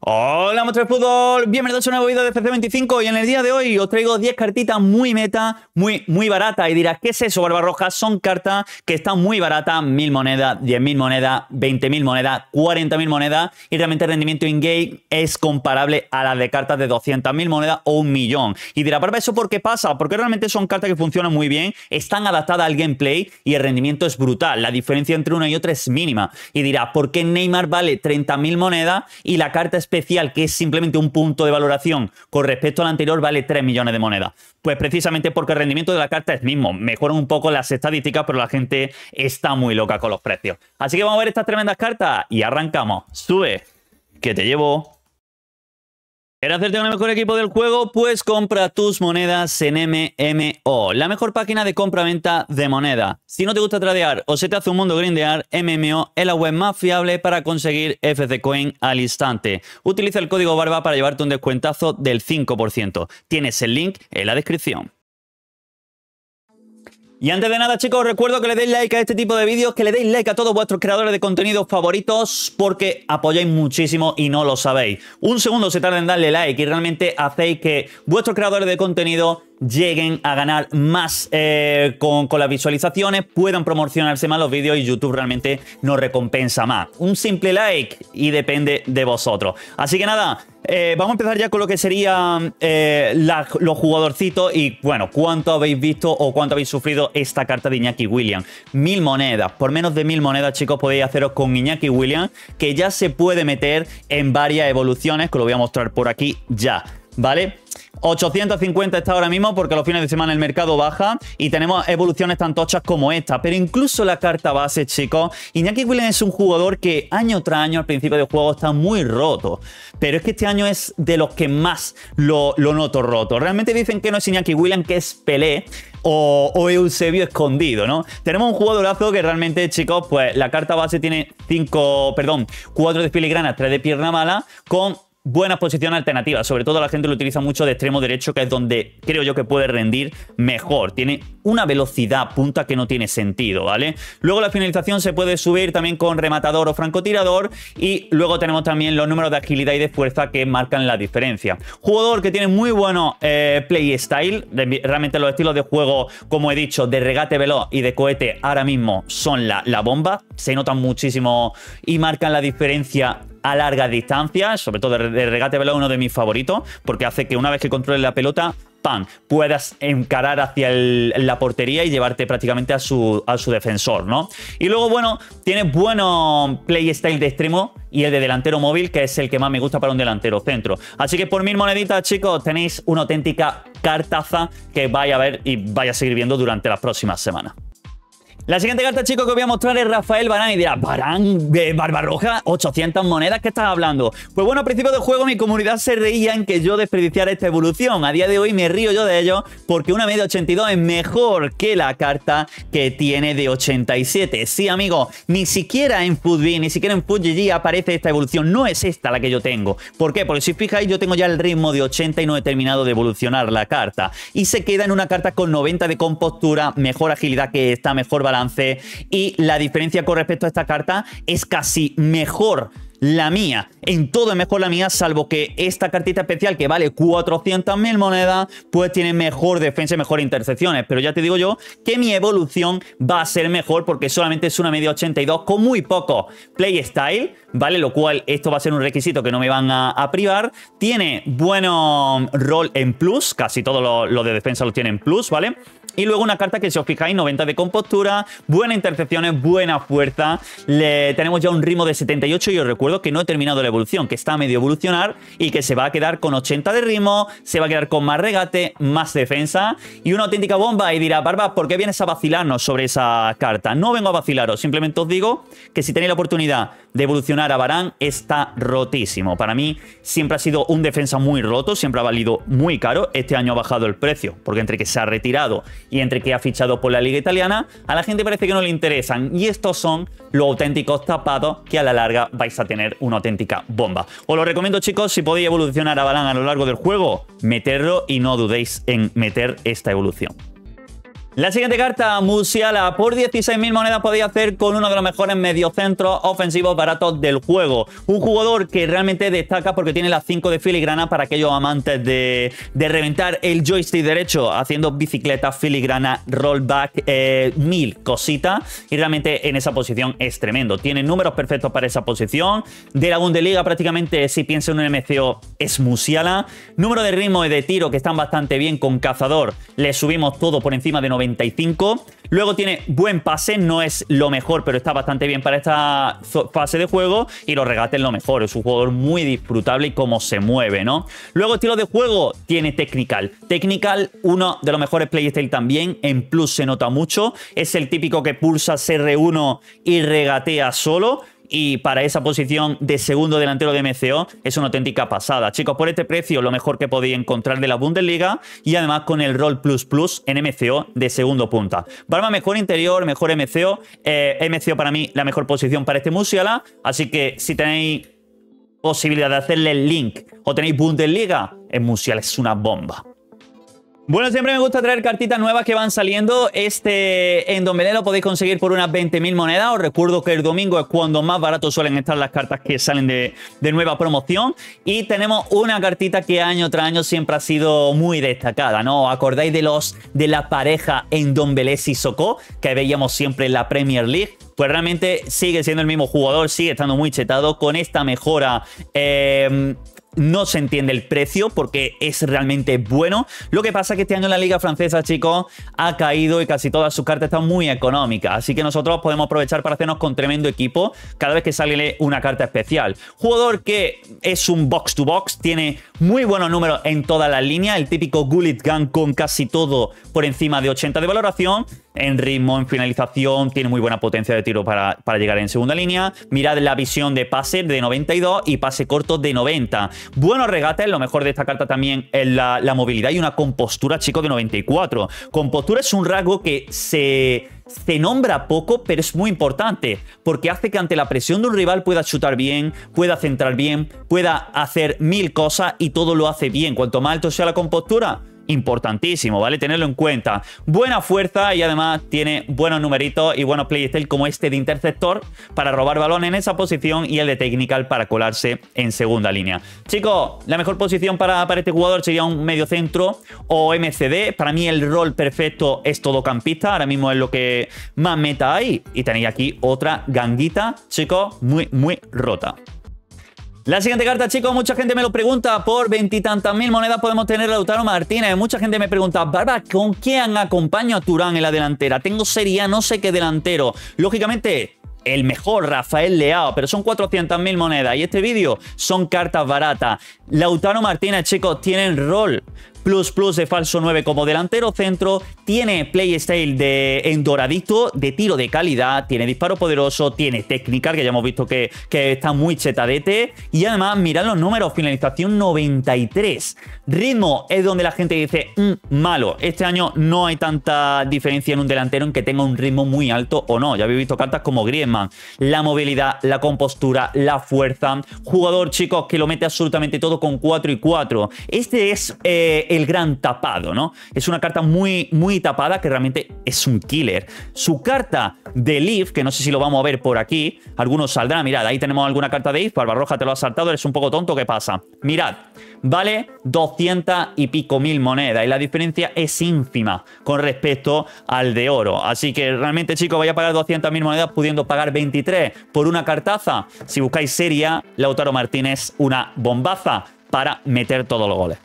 Hola, monstruos Fútbol. Bienvenidos a un nuevo vídeo de FC25 y en el día de hoy os traigo 10 cartitas muy meta, muy, muy barata Y dirás, ¿qué es eso, Roja? Son cartas que están muy baratas, 1000 monedas, 10.000 monedas, 20.000 monedas, 40.000 monedas y realmente el rendimiento in-game es comparable a las de cartas de 200.000 monedas o un millón. Y dirás, Barba, ¿eso por qué pasa? Porque realmente son cartas que funcionan muy bien, están adaptadas al gameplay y el rendimiento es brutal. La diferencia entre una y otra es mínima. Y dirás, ¿por qué Neymar vale 30.000 monedas y la carta es especial, que es simplemente un punto de valoración con respecto al anterior, vale 3 millones de monedas. Pues precisamente porque el rendimiento de la carta es mismo. Mejoran un poco las estadísticas, pero la gente está muy loca con los precios. Así que vamos a ver estas tremendas cartas y arrancamos. Sube, que te llevo. ¿Quieres hacerte el mejor equipo del juego? Pues compra tus monedas en MMO, la mejor página de compra-venta de moneda. Si no te gusta tradear o se te hace un mundo grindear, MMO es la web más fiable para conseguir FC Coin al instante. Utiliza el código BARBA para llevarte un descuentazo del 5%. Tienes el link en la descripción. Y antes de nada, chicos, recuerdo que le deis like a este tipo de vídeos, que le deis like a todos vuestros creadores de contenidos favoritos, porque apoyáis muchísimo y no lo sabéis. Un segundo se tarda en darle like y realmente hacéis que vuestros creadores de contenido lleguen a ganar más eh, con, las visualizaciones, puedan promocionarse más los vídeos y YouTube realmente nos recompensa más. Un simple like y depende de vosotros. Así que nada, eh, vamos a empezar ya con lo que serían eh, los jugadorcitos y bueno, cuánto habéis visto o cuánto habéis sufrido esta carta de Iñaki William Mil monedas, por menos de mil monedas chicos podéis haceros con Iñaki William que ya se puede meter en varias evoluciones que lo voy a mostrar por aquí ya, ¿vale? 850 está ahora mismo porque los fines de semana el mercado baja y tenemos evoluciones tan tochas como esta. Pero incluso la carta base, chicos, Iñaki William es un jugador que año tras año al principio del juego está muy roto. Pero es que este año es de los que más lo, noto roto. Realmente dicen que no es Iñaki William, que es Pelé, o, o, Eusebio escondido, ¿no? Tenemos un jugadorazo que realmente, chicos, pues la carta base tiene 5, perdón, 4 de filigranas, 3 de pierna mala, con buenas posiciones alternativas. Sobre todo la gente lo utiliza mucho de extremo derecho, que es donde creo yo que puede rendir mejor. Tiene una velocidad punta que no tiene sentido, ¿vale? Luego la finalización se puede subir también con rematador o francotirador. Y luego tenemos también los números de agilidad y de fuerza que marcan la diferencia. Jugador que tiene muy bueno eh, playstyle. Realmente los estilos de juego, como he dicho, de regate veloz y de cohete ahora mismo son la, la bomba. Se notan muchísimo y marcan la diferencia a largas distancias, sobre todo de regate veloz, uno de mis favoritos, porque hace que una vez que controles la pelota, ¡pam! puedas encarar hacia la portería y llevarte prácticamente a su, a su defensor, ¿no? Y luego, bueno, tiene buenos playstyle de extremo y el de delantero móvil, que es el que más me gusta para un delantero centro. Así que por mil moneditas, chicos, tenéis una auténtica cartaza que vaya a ver y vaya a seguir viendo durante las próximas semanas. La siguiente carta, chicos, que os voy a mostrar es Rafael Barán. Y dirá ¿Barán de eh, Barbarroja? ¿800 monedas? ¿Qué estás hablando? Pues bueno, a principio del juego mi comunidad se reía en que yo desperdiciara esta evolución. A día de hoy me río yo de ello porque una media 82 es mejor que la carta que tiene de 87. Sí, amigos, ni siquiera en FUTB, ni siquiera en FUTGG aparece esta evolución. No es esta la que yo tengo. ¿Por qué? Porque si os fijáis, yo tengo ya el ritmo de 80 y no he terminado de evolucionar la carta. Y se queda en una carta con 90 de compostura, mejor agilidad que esta, mejor balance y la diferencia con respecto a esta carta es casi mejor la mía. En todo es mejor la mía, salvo que esta cartita especial que vale 400.000 monedas, pues tiene mejor defensa y mejor intercepciones. Pero ya te digo yo que mi evolución va a ser mejor porque solamente es una media 82 con muy poco playstyle, ¿vale? Lo cual esto va a ser un requisito que no me van a, privar. Tiene bueno rol en plus, casi todos los lo de defensa lo tienen en plus, ¿vale? Y luego una carta que si os fijáis, 90 de compostura, buena intercepciones, buena fuerza. tenemos ya un ritmo de 78 y os recuerdo que no he terminado la evolución, que está a medio evolucionar y que se va a quedar con 80 de ritmo, se va a quedar con más regate, más defensa y una auténtica bomba. Y dirá, Barba, ¿por qué vienes a vacilarnos sobre esa carta? No vengo a vacilaros, simplemente os digo que si tenéis la oportunidad de evolucionar a Barán, está rotísimo. Para mí siempre ha sido un defensa muy roto, siempre ha valido muy caro. Este año ha bajado el precio, porque entre que se ha retirado y entre que ha fichado por la liga italiana, a la gente parece que no le interesan. Y estos son los auténticos tapados que a la larga vais a tener una auténtica bomba. Os lo recomiendo chicos, si podéis evolucionar a balán a lo largo del juego, meterlo y no dudéis en meter esta evolución. La siguiente carta, Musiala. Por 16.000 monedas podéis hacer con uno de los mejores mediocentros ofensivos baratos del juego. Un jugador que realmente destaca porque tiene las 5 de filigrana para aquellos amantes de, reventar el joystick derecho haciendo bicicleta, filigrana, rollback, 1.000 eh, mil cositas. Y realmente en esa posición es tremendo. Tiene números perfectos para esa posición. De la Bundesliga prácticamente si piensa en un MCO es Musiala. Número de ritmo y de tiro que están bastante bien con cazador. Le subimos todo por encima de 90 Luego tiene buen pase, no es lo mejor, pero está bastante bien para esta fase de juego. Y lo regates lo mejor, es un jugador muy disfrutable y cómo se mueve, ¿no? Luego, estilo de juego, tiene Technical. Technical, uno de los mejores playstyle también, en plus se nota mucho. Es el típico que pulsa CR1 y regatea solo y para esa posición de segundo delantero de MCO es una auténtica pasada. Chicos, por este precio lo mejor que podéis encontrar de la Bundesliga y además con el Roll Plus Plus en MCO de segundo punta. Barba mejor interior, mejor MCO. Eh, MCO para mí la mejor posición para este Musiala, así que si tenéis posibilidad de hacerle el link o tenéis Bundesliga, El eh, Musiala es una bomba. Bueno, siempre me gusta traer cartitas nuevas que van saliendo. Este en Don lo podéis conseguir por unas 20.000 monedas. Os recuerdo que el domingo es cuando más barato suelen estar las cartas que salen de, nueva promoción. Y tenemos una cartita que año tras año siempre ha sido muy destacada, ¿no? ¿Acordáis de los de la pareja en Don y Socó que veíamos siempre en la Premier League? Pues realmente sigue siendo el mismo jugador, sigue estando muy chetado con esta mejora. Eh, no se entiende el precio porque es realmente bueno. Lo que pasa es que este año en la liga francesa, chicos, ha caído y casi todas sus cartas están muy económicas. Así que nosotros podemos aprovechar para hacernos con tremendo equipo cada vez que sale una carta especial. Jugador que es un box to box, tiene muy buenos números en toda la línea. El típico Gullit Gun con casi todo por encima de 80 de valoración. En ritmo, en finalización, tiene muy buena potencia de tiro para, para llegar en segunda línea. Mirad la visión de pase de 92 y pase corto de 90. Buenos regates, lo mejor de esta carta también es la, movilidad y una compostura, chico, de 94. Compostura es un rasgo que se se nombra poco, pero es muy importante, porque hace que ante la presión de un rival pueda chutar bien, pueda centrar bien, pueda hacer mil cosas y todo lo hace bien. Cuanto más alto sea la compostura, importantísimo, ¿vale? Tenerlo en cuenta. Buena fuerza y además tiene buenos numeritos y buenos playstyle como este de interceptor para robar balón en esa posición y el de technical para colarse en segunda línea. Chicos, la mejor posición para, para este jugador sería un medio centro o MCD. Para mí el rol perfecto es todocampista, ahora mismo es lo que más meta hay. Y tenéis aquí otra ganguita, chicos, muy, muy rota. La siguiente carta, chicos, mucha gente me lo pregunta. Por veintitantas mil monedas podemos tener a Lautaro Martínez. Mucha gente me pregunta, Barba, ¿con quién acompaño a Turán en la delantera? Tengo sería no sé qué delantero. Lógicamente, el mejor Rafael Leao, pero son mil monedas y este vídeo son cartas baratas. Lautaro Martínez, chicos, tienen rol. Plus Plus de falso 9 como delantero centro, tiene playstyle de endoradito, de tiro de calidad, tiene disparo poderoso, tiene técnica, que ya hemos visto que, que está muy chetadete, y además mirad los números, finalización 93. Ritmo es donde la gente dice, mm, malo, este año no hay tanta diferencia en un delantero en que tenga un ritmo muy alto o no, ya habéis visto cartas como Griezmann, la movilidad, la compostura, la fuerza, jugador chicos que lo mete absolutamente todo con 4 y 4. Este es eh, el el gran tapado, ¿no? Es una carta muy, muy tapada que realmente es un killer. Su carta de Leaf, que no sé si lo vamos a ver por aquí, algunos saldrán, mirad, ahí tenemos alguna carta de Leaf, Barbarroja te lo ha saltado, eres un poco tonto, ¿qué pasa? Mirad, vale 200 y pico mil monedas y la diferencia es ínfima con respecto al de oro. Así que realmente, chicos, vaya a pagar 200 mil monedas pudiendo pagar 23 por una cartaza. Si buscáis seria, Lautaro Martínez, una bombaza para meter todos los goles.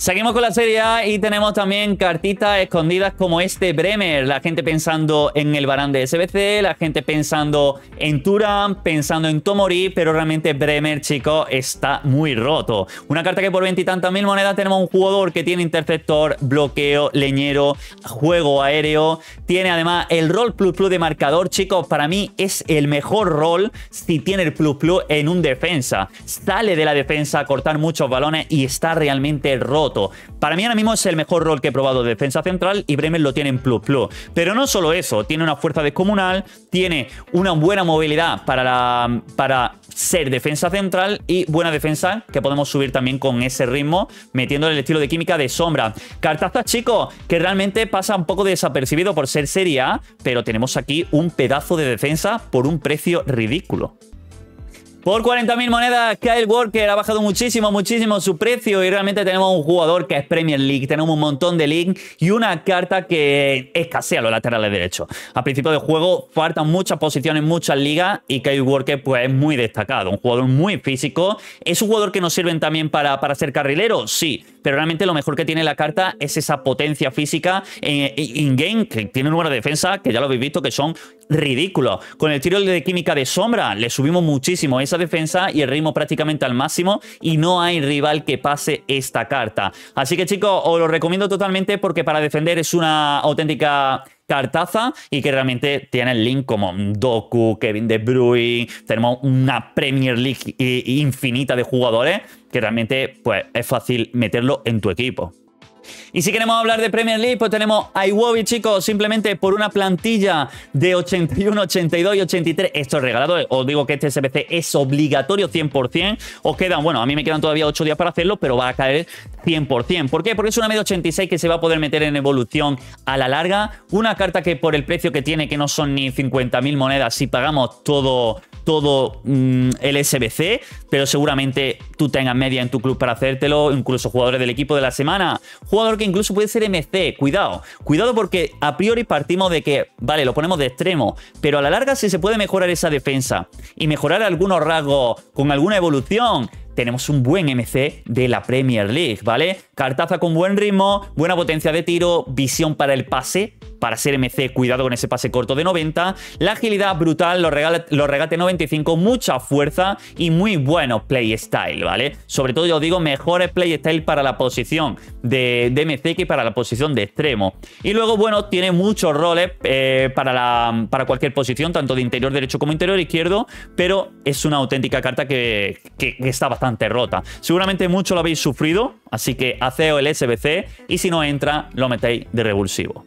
Seguimos con la Serie A y tenemos también cartitas escondidas como este Bremer. La gente pensando en el Barán de SBC, la gente pensando en Turan, pensando en Tomori, pero realmente Bremer, chicos, está muy roto. Una carta que por veintitantas mil monedas tenemos un jugador que tiene interceptor, bloqueo, leñero, juego aéreo. Tiene además el rol plus plus de marcador, chicos. Para mí es el mejor rol si tiene el plus plus en un defensa. Sale de la defensa a cortar muchos balones y está realmente roto. Para mí ahora mismo es el mejor rol que he probado de defensa central y Bremen lo tiene en plus plus. Pero no solo eso, tiene una fuerza descomunal, tiene una buena movilidad para, para ser defensa central y buena defensa que podemos subir también con ese ritmo, metiéndole el estilo de química de sombra. Cartazas, chicos, que realmente pasa un poco desapercibido por ser seria, pero tenemos aquí un pedazo de defensa por un precio ridículo. Por 40.000 monedas, Kyle Walker ha bajado muchísimo, muchísimo su precio y realmente tenemos un jugador que es Premier League, tenemos un montón de league y una carta que escasea los laterales derechos. A principio de juego faltan muchas posiciones, muchas ligas y Kyle Walker pues es muy destacado, un jugador muy físico. ¿Es un jugador que nos sirven también para, para ser carrilero? Sí, pero realmente lo mejor que tiene la carta es esa potencia física en eh, game que tiene un número de defensa que ya lo habéis visto que son ridículo. Con el tiro de química de sombra le subimos muchísimo esa defensa y el ritmo prácticamente al máximo y no hay rival que pase esta carta. Así que chicos, os lo recomiendo totalmente porque para defender es una auténtica cartaza y que realmente tiene el link como Doku, Kevin De Bruyne, tenemos una Premier League infinita de jugadores que realmente pues es fácil meterlo en tu equipo. Y si queremos hablar de Premier League, pues tenemos a Iwobi, chicos, simplemente por una plantilla de 81, 82 y 83. Esto es regalado. Eh, os digo que este SBC es obligatorio 100%. Os quedan, bueno, a mí me quedan todavía 8 días para hacerlo, pero va a caer 100%. ¿Por qué? Porque es una media 86 que se va a poder meter en evolución a la larga. Una carta que por el precio que tiene, que no son ni 50.000 monedas, si pagamos todo todo el mm, SBC, pero seguramente tú tengas media en tu club para hacértelo, incluso jugadores del equipo de la semana, jugador que incluso puede ser MC, cuidado, cuidado porque a priori partimos de que, vale, lo ponemos de extremo, pero a la larga si se puede mejorar esa defensa y mejorar algunos rasgos con alguna evolución, tenemos un buen MC de la Premier League, ¿vale? Cartaza con buen ritmo, buena potencia de tiro, visión para el pase, para ser MC, cuidado con ese pase corto de 90, la agilidad brutal, los, regate 95, mucha fuerza y muy bueno playstyle, ¿vale? Sobre todo, yo os digo, mejores playstyle para la posición de, MC que para la posición de extremo. Y luego, bueno, tiene muchos roles eh, para, para cualquier posición, tanto de interior derecho como interior izquierdo, pero es una auténtica carta que, está bastante rota. Seguramente mucho lo habéis sufrido, así que haceo el SBC y si no entra, lo metéis de revulsivo.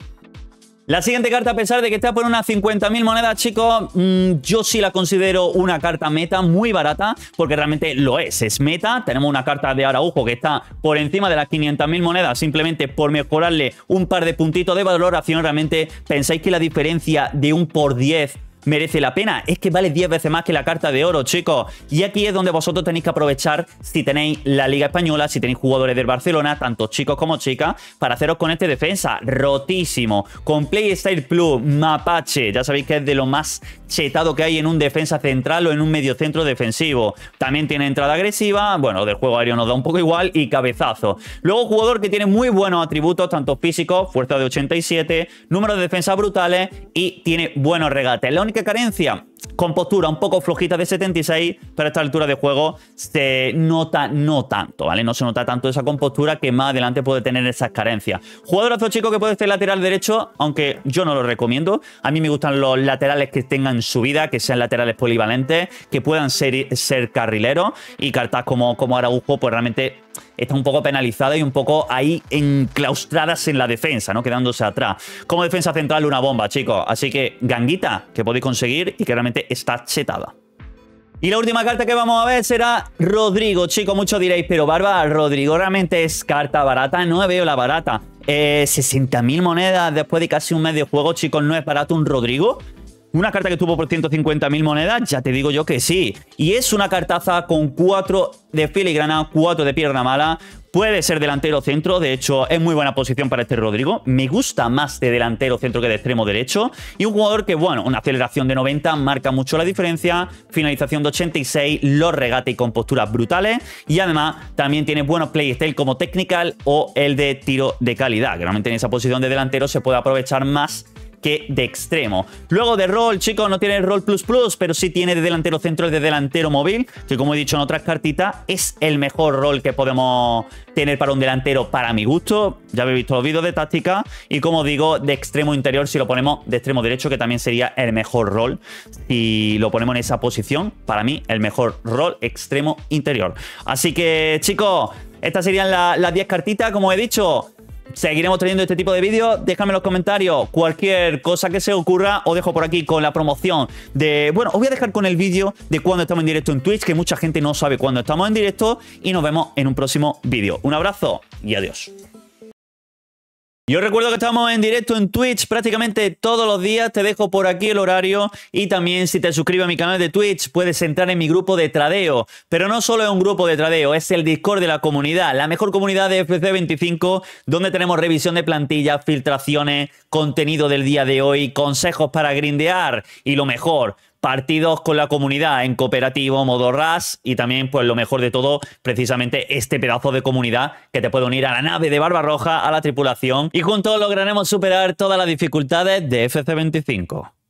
La siguiente carta, a pesar de que está por unas 50.000 monedas, chicos, mm, yo sí la considero una carta meta muy barata, porque realmente lo es, es meta. Tenemos una carta de Araujo que está por encima de las 500.000 monedas, simplemente por mejorarle un par de puntitos de valoración, realmente pensáis que la diferencia de un por 10 merece la pena. Es que vale 10 veces más que la carta de oro, chicos. Y aquí es donde vosotros tenéis que aprovechar si tenéis la Liga Española, si tenéis jugadores del Barcelona, tanto chicos como chicas, para haceros con este defensa. Rotísimo. Con PlayStyle Plus, Mapache. Ya sabéis que es de lo más chetado que hay en un defensa central o en un mediocentro defensivo. También tiene entrada agresiva. Bueno, del juego aéreo nos da un poco igual. Y cabezazo. Luego, jugador que tiene muy buenos atributos, tanto físicos, fuerza de 87, número de defensa brutales y tiene buenos regates. La qué carencia? compostura un poco flojita de 76, pero a esta altura de juego se nota no tanto, ¿vale? No se nota tanto esa compostura que más adelante puede tener esas carencias. Jugadorazo chico que puede ser lateral derecho, aunque yo no lo recomiendo. A mí me gustan los laterales que tengan subida, que sean laterales polivalentes, que puedan ser, ser carrileros y cartas como, como Araujo, pues realmente está un poco penalizada y un poco ahí enclaustradas en la defensa, ¿no? Quedándose atrás. Como defensa central, una bomba, chicos. Así que ganguita que podéis conseguir y que realmente está chetada. Y la última carta que vamos a ver será Rodrigo. Chicos, muchos diréis, pero Barba, Rodrigo realmente es carta barata. No veo la barata. Eh, 60.000 monedas después de casi un mes de juego, chicos, ¿no es barato un Rodrigo? Una carta que tuvo por 150.000 monedas, ya te digo yo que sí. Y es una cartaza con 4 de filigrana, 4 de pierna mala, Puede ser delantero centro, de hecho es muy buena posición para este Rodrigo. Me gusta más de delantero centro que de extremo derecho. Y un jugador que, bueno, una aceleración de 90 marca mucho la diferencia, finalización de 86, los regate y posturas brutales. Y además también tiene buenos playstyle como technical o el de tiro de calidad. realmente en esa posición de delantero se puede aprovechar más que de extremo. Luego de rol, chicos, no tiene rol plus plus, pero sí tiene de delantero centro y de delantero móvil, que como he dicho en otras cartitas, es el mejor rol que podemos tener para un delantero para mi gusto. Ya habéis visto los vídeos de táctica y como digo, de extremo interior si lo ponemos de extremo derecho, que también sería el mejor rol. Si lo ponemos en esa posición, para mí el mejor rol extremo interior. Así que, chicos, estas serían las 10 cartitas, como he dicho. Seguiremos teniendo este tipo de vídeos. Déjame en los comentarios cualquier cosa que se ocurra. Os dejo por aquí con la promoción de. Bueno, os voy a dejar con el vídeo de cuando estamos en directo en Twitch, que mucha gente no sabe cuándo estamos en directo. Y nos vemos en un próximo vídeo. Un abrazo y adiós. Yo recuerdo que estamos en directo en Twitch prácticamente todos los días. Te dejo por aquí el horario y también si te suscribes a mi canal de Twitch puedes entrar en mi grupo de tradeo. Pero no solo es un grupo de tradeo, es el Discord de la comunidad, la mejor comunidad de FC25 donde tenemos revisión de plantillas, filtraciones, contenido del día de hoy, consejos para grindear y lo mejor partidos con la comunidad en cooperativo, modo RAS y también, pues lo mejor de todo, precisamente este pedazo de comunidad que te puede unir a la nave de Barbarroja, a la tripulación y juntos lograremos superar todas las dificultades de FC25.